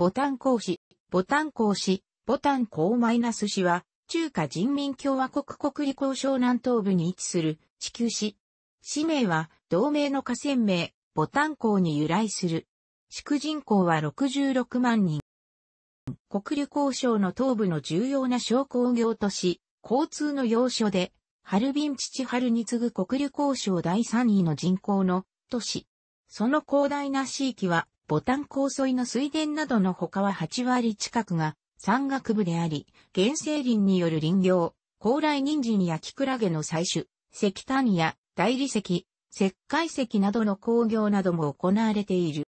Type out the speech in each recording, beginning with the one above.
ボタン公使、ボタン公使、ボタン公マイナス市は、中華人民共和国国立交渉南東部に位置する地球市。市名は、同名の河川名、ボタン公に由来する。市区人口は66万人。国立交渉の東部の重要な商工業都市、交通の要所で、ハルビン父春に次ぐ国立交渉第3位の人口の都市。その広大な地域はボタン高沿いの水田などの他は8割近くが山岳部であり、原生林による林業、高麗人参やキクラゲの採取、石炭や大理石、石灰石などの工業なども行われている。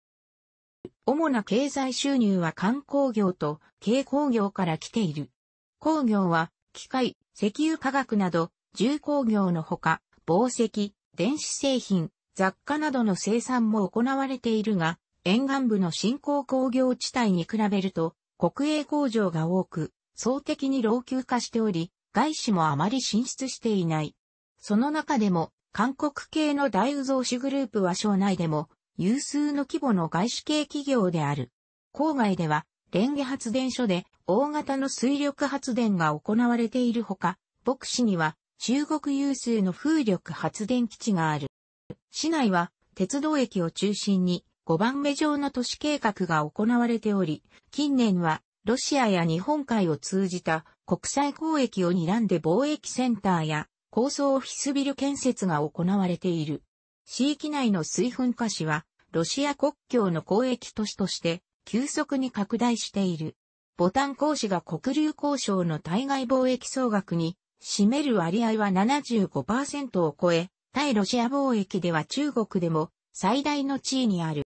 主な経済収入は観光業と軽工業から来ている。工業は機械、石油化学など重工業のほか、紡績、電子製品、雑貨などの生産も行われているが、沿岸部の新興工業地帯に比べると、国営工場が多く、総的に老朽化しており、外資もあまり進出していない。その中でも、韓国系の大宇造紙グループは省内でも、有数の規模の外資系企業である。郊外では、レンゲ発電所で大型の水力発電が行われているほか、牧師には中国有数の風力発電基地がある。市内は鉄道駅を中心に5番目上の都市計画が行われており、近年はロシアや日本海を通じた国際交易を睨んで貿易センターや高層オフィスビル建設が行われている。市域内の水噴火市は、ロシア国境の交易都市として急速に拡大している。ボタン鉱市が黒竜交渉の対外貿易総額に占める割合は75%を超え、対ロシア貿易では中国でも最大の地位にある。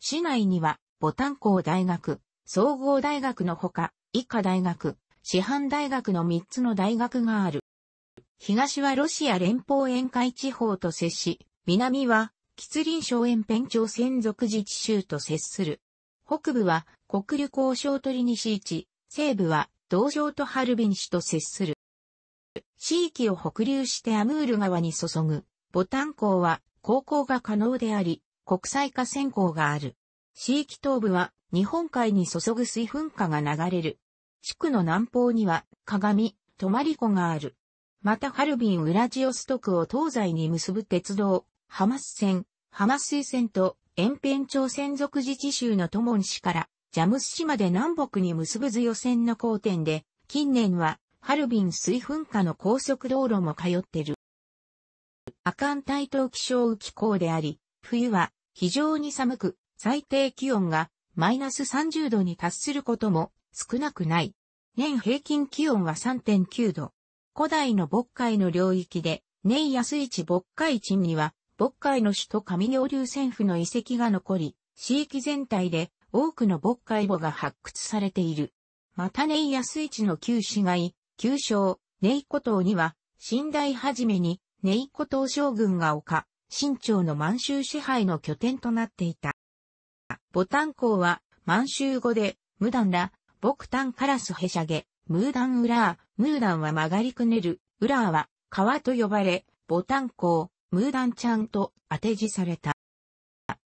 市内には、ボタン校大学、総合大学のほか、医科大学、師範大学の3つの大学がある。東はロシア連邦沿海地方と接し、南は、吉林省延辺町専属自治州と接する。北部は、国立交渉取西市、西部は、道場とハルビン市と接する。地域を北流してアムール川に注ぐ、ボタン港は、航行が可能であり、国際化線香がある。地域東部は日本海に注ぐ水噴火が流れる。地区の南方には鏡、泊湖がある。またハルビン・ウラジオストクを東西に結ぶ鉄道、ハマス線、ハマス水線と延辺町線属自治州のトモン市からジャムス市まで南北に結ぶ図予線の交点で、近年はハルビン水噴火の高速道路も通ってる。アカン台東気象雨気候であり、冬は非常に寒く、最低気温がマイナス30度に達することも少なくない。年平均気温は3.9度。古代の渤海の領域で、年安市渤海地には、渤海の首都上行流線府の遺跡が残り、地域全体で多くの渤海墓が発掘されている。また年安市の旧市街、旧省、ネイ古島には、新代はじめに、ネイ古島将軍が丘、清朝の満州支配の拠点となっていた。ボタン港は満州語で、無断ら、タ炭カラスヘシャゲ、ムーダンウラー、ムーダンは曲がりくねる、ウラーは川と呼ばれ、ボタン港、ムーダンちゃんと当て字された。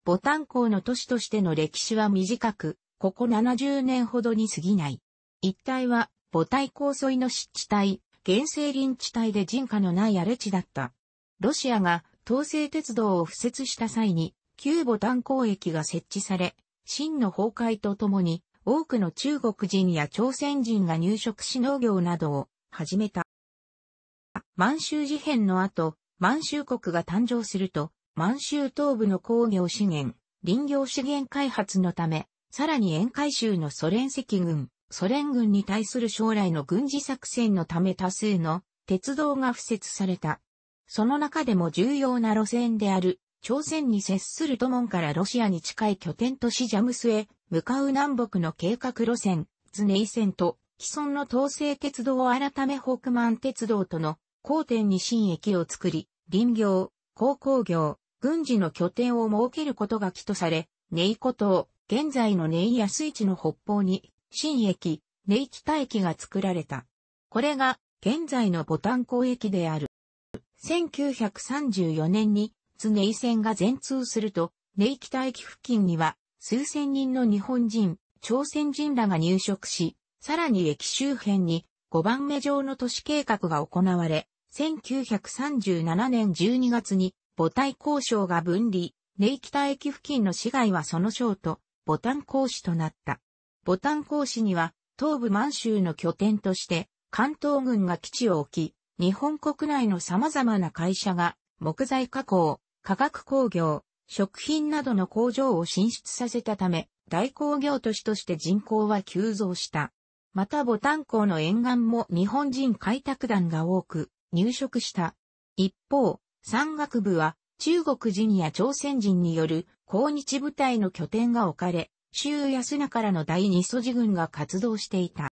ボタン港の都市としての歴史は短く、ここ70年ほどに過ぎない。一帯は、母体港沿いの湿地帯、原生林地帯で人家のない荒れ地だった。ロシアが東西鉄道を敷設した際に、旧タン公駅が設置され、清の崩壊とともに、多くの中国人や朝鮮人が入植し農業などを始めた。満州事変の後、満州国が誕生すると、満州東部の工業資源、林業資源開発のため、さらに沿海州のソ連赤軍、ソ連軍に対する将来の軍事作戦のため多数の鉄道が敷設された。その中でも重要な路線である、朝鮮に接する都門からロシアに近い拠点都市ジャムスへ向かう南北の計画路線、ズネイ線と既存の東西鉄道を改め北満鉄道との交点に新駅を作り、林業、鉱工業、軍事の拠点を設けることが起とされ、ネイ古島、現在のネイ安市の北方に、新駅、ネイ北駅が作られた。これが、現在のボタン港駅である。1934年に津根井線が全通すると、根井北駅付近には数千人の日本人、朝鮮人らが入植し、さらに駅周辺に5番目上の都市計画が行われ、1937年12月に母体交渉が分離、根井北駅付近の市街はその省と、ボタン講師となった。ボタン講師には、東部満州の拠点として、関東軍が基地を置き、日本国内の様々な会社が木材加工、化学工業、食品などの工場を進出させたため、大工業都市として人口は急増した。またボタン港の沿岸も日本人開拓団が多く入植した。一方、山岳部は中国人や朝鮮人による抗日部隊の拠点が置かれ、周安中からの第二祖次軍が活動していた。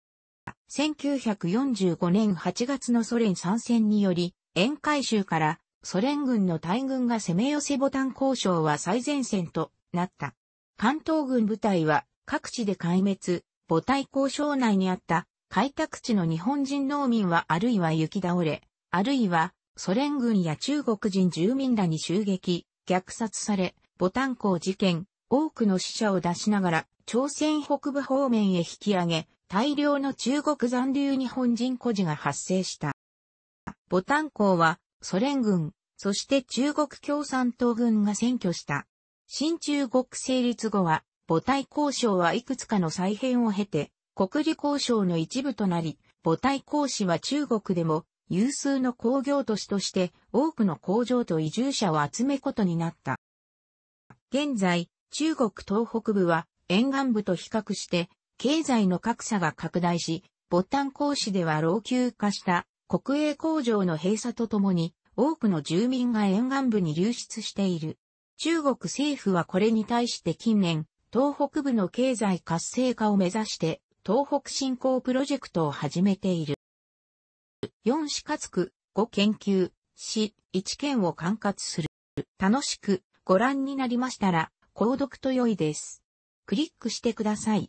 1945年8月のソ連参戦により、沿海州からソ連軍の大軍が攻め寄せボタン交渉は最前線となった。関東軍部隊は各地で壊滅、母体交渉内にあった開拓地の日本人農民はあるいは雪倒れ、あるいはソ連軍や中国人住民らに襲撃、虐殺され、ボタン港事件、多くの死者を出しながら朝鮮北部方面へ引き上げ、大量の中国残留日本人孤児が発生した。ボタン港はソ連軍、そして中国共産党軍が占拠した。新中国成立後は、母体交渉はいくつかの再編を経て、国利交渉の一部となり、母体交渉は中国でも有数の工業都市として多くの工場と移住者を集めことになった。現在、中国東北部は沿岸部と比較して経済の格差が拡大し、ボタン講師では老朽化した国営工場の閉鎖とともに、多くの住民が沿岸部に流出している。中国政府はこれに対して近年、東北部の経済活性化を目指して、東北振興プロジェクトを始めている。4か活区、5研究、し、1県を管轄する。楽しくご覧になりましたら、購読と良いです。クリックしてください。